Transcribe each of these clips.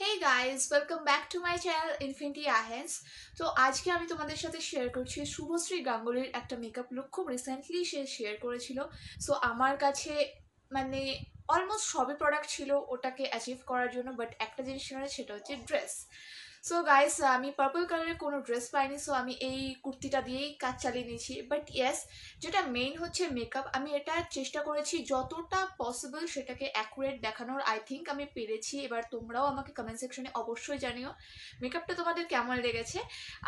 Hey guys welcome back to my channel infinity আহেন্স তো আজকে আমি তোমাদের সাথে শেয়ার করছি শুভশ্রী গাঙ্গুলির একটা মেকআপ লুক খুব রিসেন্টলি সে শেয়ার করেছিল সো আমার কাছে মানে অলমোস্ট সবই প্রোডাক্ট ছিল ওটাকে অ্যাচিভ করার জন্য বাট একটা জিনিস সেটা হচ্ছে ড্রেস সো গাইস uh, আমি পার্পল কালারের কোনো ড্রেস পাইনি সো আমি এই কুর্তিটা দিয়েই কাজ চালিয়ে নিয়েছি বাট ইয়েস যেটা মেইন হচ্ছে মেকআপ আমি এটা চেষ্টা করেছি যতটা পসিবল সেটাকে অ্যাকুরেট দেখানোর আই থিঙ্ক আমি পেরেছি এবার তোমরাও আমাকে কমেন্ট সেকশনে অবশ্যই জানিও মেকআপটা তোমাদের কেমন লেগেছে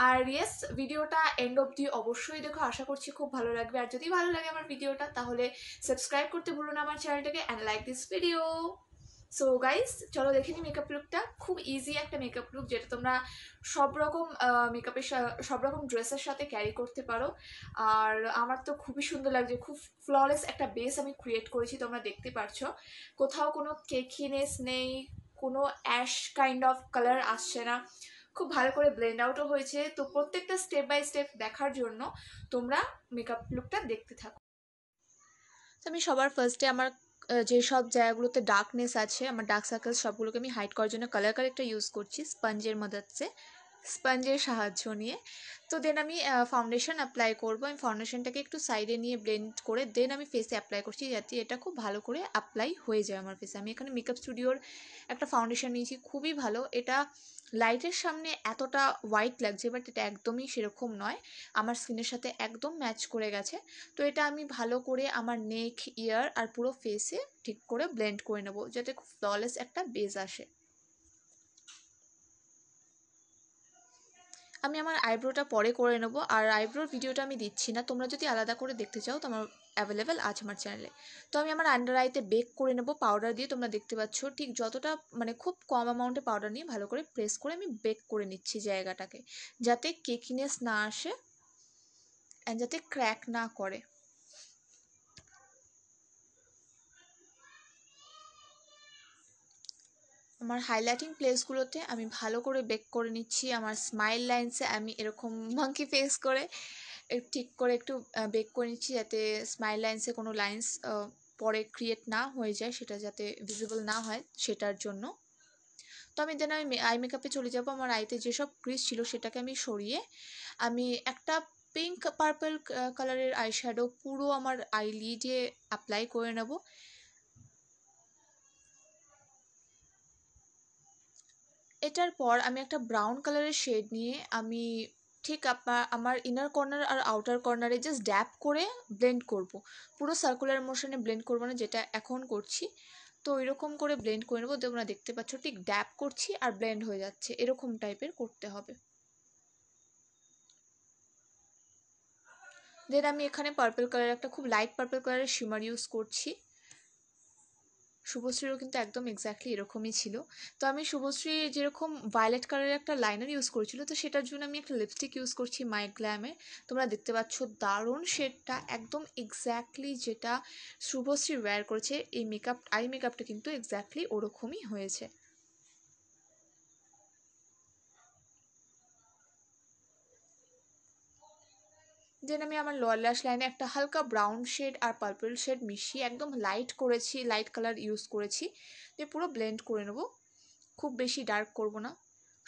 আর ইয়েস ভিডিওটা এন্ড অব দি অবশ্যই দেখো আশা করছি খুব ভালো লাগবে আর যদি ভালো লাগে আমার ভিডিওটা তাহলে সাবস্ক্রাইব করতে ভুলো না আমার চ্যানেলটাকে and like this video so guys চলো দেখে নিই মেকআপ লুকটা খুব ইজি একটা মেকআপ লুক যেটা তোমরা সব রকম মেকআপের সব রকম ড্রেসের সাথে ক্যারি করতে পারো আর আমার তো খুবই সুন্দর লাগছে খুব ফ্ললেস একটা বেস আমি ক্রিয়েট করেছি তোমরা দেখতে পাচ্ছ কোথাও কোনো কেকিনেস নেই কোনো অ্যাশ কাইন্ড অফ কালার আসছে না খুব ভালো করে ব্লেন্ড আউটও হয়েছে তো প্রত্যেকটা স্টেপ বাই স্টেপ দেখার জন্য তোমরা মেকআপ লুকটা দেখতে থাকো তো আমি সবার ফার্স্টে আমার যে সব জায়গাগুলোতে ডার্কনেস আছে আমার ডার্ক সার্কেলস সবগুলোকে আমি হাইড করার জন্য কালার কারেক্টার ইউজ করছি স্পঞ্জের মদাচ্ছে স্পঞ্জের সাহায্য নিয়ে তো দেন আমি ফাউন্ডেশন অ্যাপ্লাই করব আমি ফাউন্ডেশনটাকে একটু সাইডে নিয়ে ব্লেন্ড করে দেন আমি ফেসে অ্যাপ্লাই করছি যাতে এটা খুব ভালো করে অ্যাপ্লাই হয়ে যায় আমার ফেসে আমি এখানে মেকআপ স্টুডিওর একটা ফাউন্ডেশন নিয়েছি খুবই ভালো এটা লাইটের সামনে এতটা হোয়াইট লাগছে বাট এটা একদমই সেরকম নয় আমার স্কিনের সাথে একদম ম্যাচ করে গেছে তো এটা আমি ভালো করে আমার নেক ইয়ার আর পুরো ফেসে ঠিক করে ব্লেন্ড করে নেবো যাতে খুব ফ্ললেস একটা বেজ আসে আমি আমার আইব্রোটা পরে করে নেবো আর আইব্রোর ভিডিওটা আমি দিচ্ছি না তোমরা যদি আলাদা করে দেখতে চাও তোমার অ্যাভেলেবেল আছে আমার চ্যানেলে তো আমি আমার আন্ডার আইতে বেক করে নেব পাউডার দিয়ে তোমরা দেখতে পাচ্ছ ঠিক যতটা মানে খুব কম অ্যামাউন্টে পাউডার নিয়ে ভালো করে প্রেস করে আমি বেক করে নিচ্ছি জায়গাটাকে যাতে কেকিনেস না আসে অ্যান্ড যাতে ক্র্যাক না করে আমার হাইলাইটিং প্লেসগুলোতে আমি ভালো করে বেক করে নিচ্ছি আমার স্মাইল লাইন্সে আমি এরকম মাংকি ফেস করে ঠিক করে একটু বেক করে নিচ্ছি যাতে স্মাইল লাইন্সে কোনো লাইন্স পরে ক্রিয়েট না হয়ে যায় সেটা যাতে ভিজিবল না হয় সেটার জন্য তো আমি দেন আমি আই মেকআপে চলে যাব আমার আইতে যেসব ক্রিজ ছিল সেটাকে আমি সরিয়ে আমি একটা পিঙ্ক পার্পল কালারের আই শ্যাডো পুরো আমার আই লিডে অ্যাপ্লাই করে নেব এটার পর আমি একটা ব্রাউন কালারের শেড নিয়ে আমি ঠিক আপনার আমার ইনার কর্নার আর আউটার কর্নারে জাস্ট ড্যাপ করে ব্লেন্ড করব। পুরো সার্কুলার মোশনে ব্লেন্ড করব না যেটা এখন করছি তো এরকম করে ব্লেন্ড করে নেবো তোমরা দেখতে পাচ্ছ ঠিক ড্যাপ করছি আর ব্লেন্ড হয়ে যাচ্ছে এরকম টাইপের করতে হবে দেন আমি এখানে পার্পল কালার একটা খুব লাইট পার্পল কালারের শিমার ইউজ করছি শুভশ্রীরও কিন্তু একদম এক্স্যাক্টলি এরকমই ছিল তো আমি শুভশ্রী যেরকম ভায়োলেট কালারের একটা লাইনার ইউজ করেছিল তো সেটার জন্য আমি একটা লিপস্টিক ইউজ করছি মাইক গ্ল্যামে তোমরা দেখতে পাচ্ছ দারুণ শেডটা একদম এক্স্যাক্টলি যেটা শুভশ্রী ওয়্যার করেছে এই মেকআপ আই মেকআপটা কিন্তু এক্স্যাক্টলি ওরকমই হয়েছে দেন আমি আমার লোয়ার ল্যাশ লাইনে একটা হালকা ব্রাউন শেড আর পার্পল শেড মিশিয়ে একদম লাইট করেছি লাইট কালার ইউজ করেছি দিয়ে পুরো ব্লেন্ড করে নেব খুব বেশি ডার্ক করব না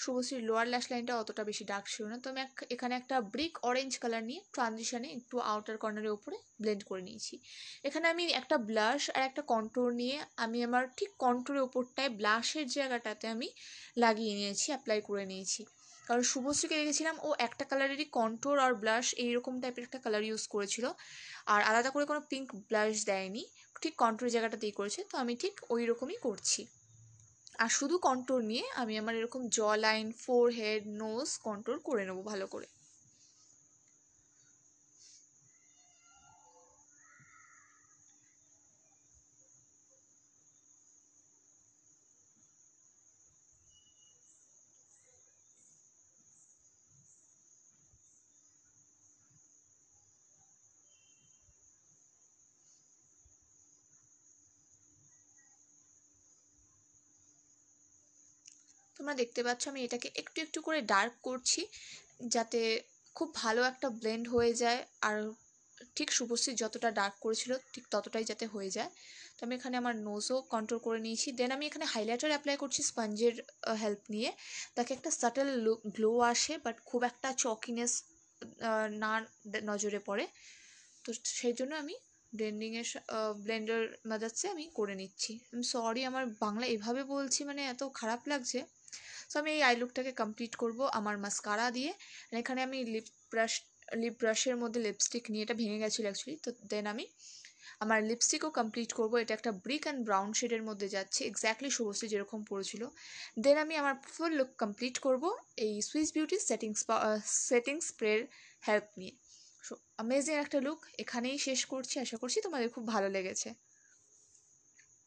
শুভশ্রীর লোয়ার ল্যাশ লাইনটা অতটা বেশি ডার্ক ছিল না তো আমি এখানে একটা ব্রিক অরেঞ্জ কালার নিয়ে ট্রানজিশানে একটু আউটার কর্নারের উপরে ব্লেন্ড করে নিয়েছি এখানে আমি একটা ব্লাশ আর একটা কন্ট্রোর নিয়ে আমি আমার ঠিক কন্ট্রোরের উপরটায় ব্লাশের জায়গাটাতে আমি লাগিয়ে নিয়েছি অ্যাপ্লাই করে নিয়েছি কারণ শুভশ্রীকে দেখেছিলাম ও একটা কালারেরই কন্ট্রোর আর ব্লাশ এইরকম টাইপের একটা কালার ইউজ করেছিল আর আলাদা করে কোনো পিঙ্ক ব্লাশ দেয়নি ঠিক কন্ট্রোর জায়গাটাতেই করেছে তো আমি ঠিক ওই রকমই করছি আর শুধু কন্ট্রোর নিয়ে আমি আমার এরকম jaw line forehead nose control করে নেবো ভালো করে তোমরা দেখতে পাচ্ছ আমি এটাকে একটু একটু করে ডার্ক করছি যাতে খুব ভালো একটা ব্লেন্ড হয়ে যায় আর ঠিক শুভশ্রী যতটা ডার্ক করেছিল ঠিক ততটাই যাতে হয়ে যায় তো আমি এখানে আমার নোজও কন্ট্রোল করে নিয়েছি দেন আমি এখানে হাইলাইটার অ্যাপ্লাই করছি স্পঞ্জের হেল্প নিয়ে তাকে একটা সাটেল গ্লো আসে বাট খুব একটা চকিনেস না নজরে পড়ে তো সেই জন্য আমি ব্লেন্ডিংয়ের ব্লেন্ডার মাদার্সে আমি করে নিচ্ছি আমি সরি আমার বাংলা এভাবে বলছি মানে এত খারাপ লাগছে সো আমি এই আই লুকটাকে কমপ্লিট করবো আমার মাস্কারা দিয়ে এখানে আমি লিপ ব্রাশ লিপ ব্রাশের মধ্যে লিপস্টিক নিয়ে এটা ভেঙে গেছিলো অ্যাকচুয়ালি তো দেন আমি আমার লিপস্টিকও কমপ্লিট করবো এটা একটা ব্রিক অ্যান্ড ব্রাউন শেডের মধ্যে যাচ্ছে এক্স্যাক্টলি শুভশ্রী যেরকম পড়েছিল দেন আমি আমার ফুল লুক কমপ্লিট করব এই সুইস বিউটি সেটিংস সেটিং স্প্রের হেল্প নিয়ে সো অ্যামেজিং একটা লুক এখানেই শেষ করছি আশা করছি তোমাদের খুব ভালো লেগেছে